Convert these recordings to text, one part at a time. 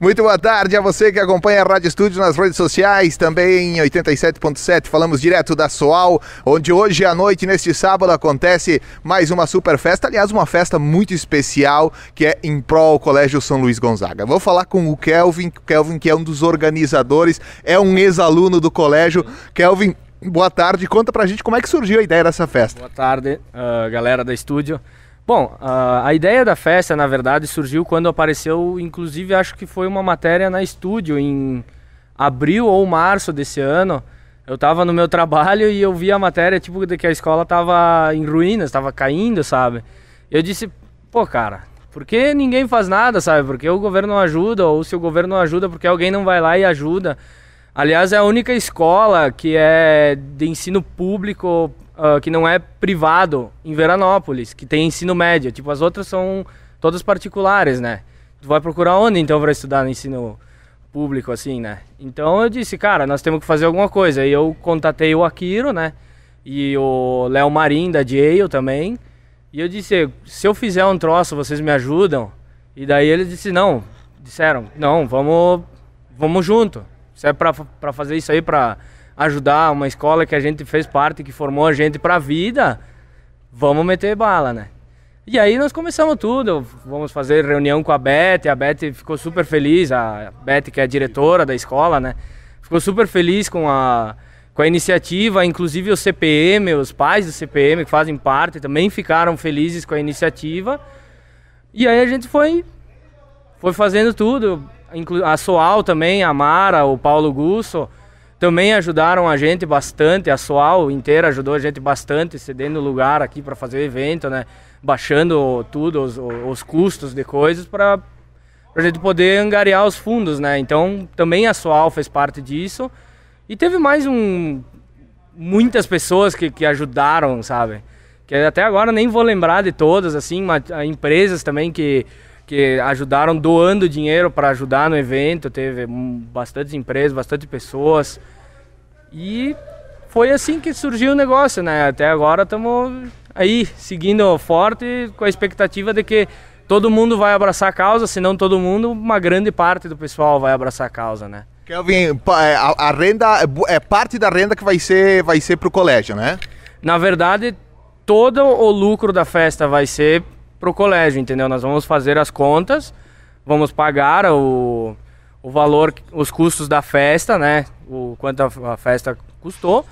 Muito boa tarde a você que acompanha a Rádio Estúdio nas redes sociais, também em 87.7. Falamos direto da Soal, onde hoje à noite, neste sábado, acontece mais uma super festa. Aliás, uma festa muito especial que é em prol ao Colégio São Luís Gonzaga. Vou falar com o Kelvin, Kelvin que é um dos organizadores, é um ex-aluno do colégio. Kelvin, boa tarde. Conta pra gente como é que surgiu a ideia dessa festa. Boa tarde, uh, galera da estúdio. Bom, a, ideia da festa, na verdade, surgiu quando apareceu, inclusive acho que foi uma matéria na estúdio em abril ou março desse ano. Eu estava no meu trabalho e eu vi a matéria, tipo, de que a escola estava em ruínas, estava caindo, sabe? Eu disse, pô, cara, por que ninguém faz nada, sabe? Porque o governo não ajuda, ou se o governo não ajuda, porque alguém não vai lá e ajuda. Aliás, é a única escola que é de ensino público uh, que não é privado em Veranópolis, que tem ensino médio. Tipo, as outras são todas particulares, né? Tu vai procurar onde então para estudar no ensino público, assim, né? Então eu disse, cara, nós temos que fazer alguma coisa. E eu contatei o Akiro, né? E o Léo Marim, da Yale também. E eu disse, se eu fizer um troço, vocês me ajudam? E daí eles disse, não. Disseram, não, vamos, vamos junto. Se é para fazer isso aí, para ajudar uma escola que a gente fez parte, que formou a gente para a vida, vamos meter bala, né? E aí nós começamos tudo, vamos fazer reunião com a Beth, a Beth ficou super feliz, a Beth que é a diretora da escola, né? Ficou super feliz com a, com a iniciativa, inclusive o CPM, os pais do CPM que fazem parte também ficaram felizes com a iniciativa. E aí a gente foi, foi fazendo tudo, a Soal também, a Mara, o Paulo Gusso, também ajudaram a gente bastante, a SOAL inteira ajudou a gente bastante, cedendo lugar aqui para fazer o evento, né? Baixando tudo, os, os custos de coisas para a gente poder angariar os fundos, né? Então também a SOAL fez parte disso. E teve mais um. muitas pessoas que, que ajudaram, sabe? Que até agora nem vou lembrar de todas, assim, mas, empresas também que que ajudaram doando dinheiro para ajudar no evento. Teve bastantes empresas, bastante pessoas. E foi assim que surgiu o negócio, né? Até agora estamos aí seguindo forte com a expectativa de que todo mundo vai abraçar a causa, se não todo mundo, uma grande parte do pessoal vai abraçar a causa, né? Kelvin, é, a, a renda é, é parte da renda que vai ser vai ser pro colégio, né? Na verdade, todo o lucro da festa vai ser pro colégio, entendeu? Nós vamos fazer as contas, vamos pagar o, o valor, os custos da festa, né? O quanto a, a festa custou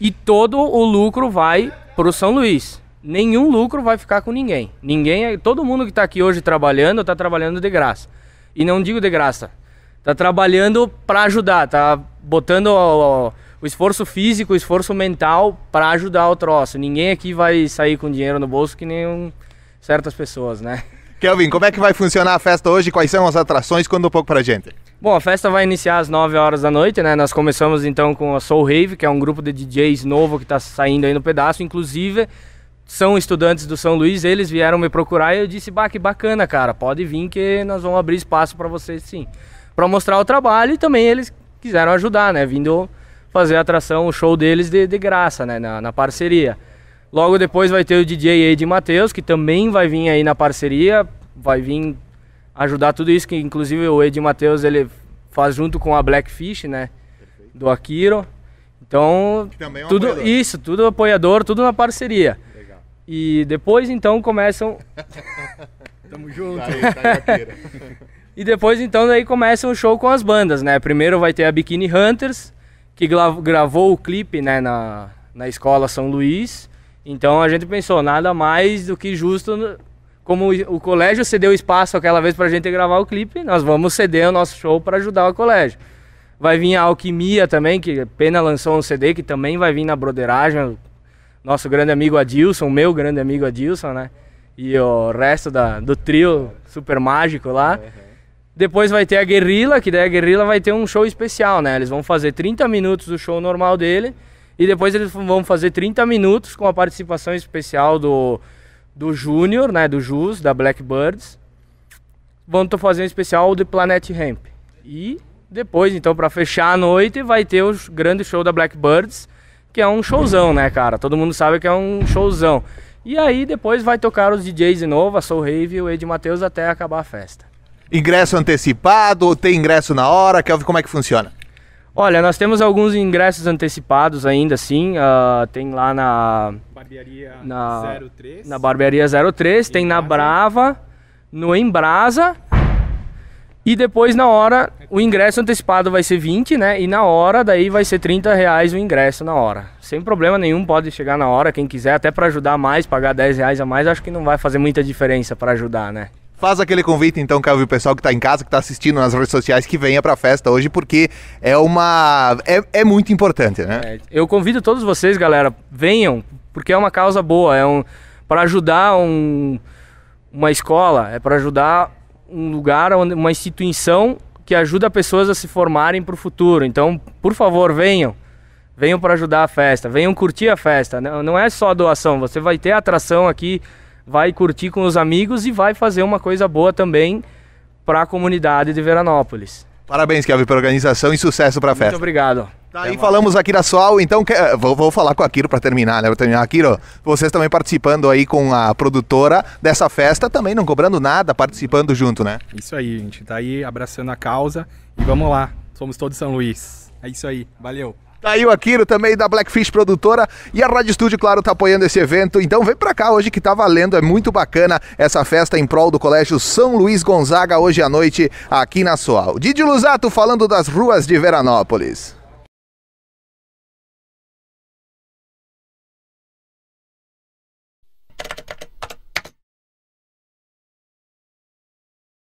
e todo o lucro vai pro São Luís. Nenhum lucro vai ficar com ninguém. Ninguém, é, todo mundo que está aqui hoje trabalhando está trabalhando de graça. E não digo de graça, está trabalhando para ajudar, está botando o, o, esforço físico, o esforço mental para ajudar o troço. Ninguém aqui vai sair com dinheiro no bolso que nem um certas pessoas, né? Kelvin, como é que vai funcionar a festa hoje? Quais são as atrações? Conta um pouco pra gente. Bom, a festa vai iniciar às 9 horas da noite, né? Nós começamos então com a Soul Rave, que é um grupo de DJs novo que tá saindo aí no pedaço. Inclusive, são estudantes do São Luís, eles vieram me procurar e eu disse, bah, que bacana, cara, pode vir que nós vamos abrir espaço para vocês sim. para mostrar o trabalho e também eles quiseram ajudar, né? Vindo fazer a atração, o show deles de, de graça, né? na, na parceria. Logo depois vai ter o DJ Ed Matheus, que também vai vir aí na parceria, vai vir ajudar tudo isso, que inclusive o Ed Matheus ele faz junto com a Blackfish, né? Perfeito. Do Akiro. Então, é um tudo apoiador. isso, tudo apoiador, tudo na parceria. Legal. E depois então começam Tamo junto. Tá aí, tá aí e depois então daí começa o show com as bandas, né? Primeiro vai ter a Bikini Hunters, que gravou o clipe, né, na, na escola São Luís. Então a gente pensou, nada mais do que justo. Como o colégio cedeu espaço aquela vez para a gente gravar o clipe, nós vamos ceder o nosso show para ajudar o colégio. Vai vir a Alquimia também, que Pena lançou um CD que também vai vir na broderagem. Nosso grande amigo Adilson, meu grande amigo Adilson, né? E o resto da, do trio super mágico lá. Depois vai ter a Guerrilla, que daí a Guerrilla vai ter um show especial, né? Eles vão fazer 30 minutos do show normal dele e depois eles vão fazer 30 minutos com a participação especial do, do Júnior, né? Do Jus, da Blackbirds. Vão fazer um especial de Planet Ramp. E depois, então, para fechar a noite, vai ter o grande show da Blackbirds, que é um showzão, né, cara? Todo mundo sabe que é um showzão. E aí depois vai tocar os DJs de novo, a Soul Rave e o Ed Matheus até acabar a festa. Ingresso antecipado, tem ingresso na hora, Kelvin, como é que funciona? Olha, nós temos alguns ingressos antecipados ainda, sim. Uh, tem lá na. Barbearia na, 03. Na Barbearia 03, em tem na Brava, no Embrasa. E depois, na hora, o ingresso antecipado vai ser 20, né? E na hora, daí vai ser 30 reais o ingresso na hora. Sem problema nenhum, pode chegar na hora, quem quiser, até para ajudar mais, pagar 10 reais a mais, acho que não vai fazer muita diferença para ajudar, né? Faz aquele convite, então, Calvi, o pessoal que está em casa, que está assistindo nas redes sociais, que venha para a festa hoje, porque é uma. É, é muito importante, né? É, eu convido todos vocês, galera, venham, porque é uma causa boa, é um. para ajudar um, uma escola, é para ajudar um lugar, uma instituição que ajuda pessoas a se formarem para o futuro. Então, por favor, venham. Venham para ajudar a festa, venham curtir a festa. Não é só doação, você vai ter atração aqui vai curtir com os amigos e vai fazer uma coisa boa também para a comunidade de Veranópolis. Parabéns, Kelvin, pela organização e sucesso para a festa. Muito obrigado. Tá, e falamos aqui da Sol, então que, eh, vou, vou, falar com a Kiro para terminar, né? Vou terminar. Kiro, vocês também participando aí com a produtora dessa festa, também não cobrando nada, participando junto, né? Isso aí, gente. Tá aí abraçando a causa e vamos lá. Somos todos São Luís. É isso aí. Valeu. Tá aí o Akiro também da Blackfish Produtora e a Rádio Estúdio, claro, tá apoiando esse evento. Então vem pra cá hoje que tá valendo, é muito bacana essa festa em prol do Colégio São Luís Gonzaga hoje à noite aqui na Soal. Didi Lusato falando das ruas de Veranópolis.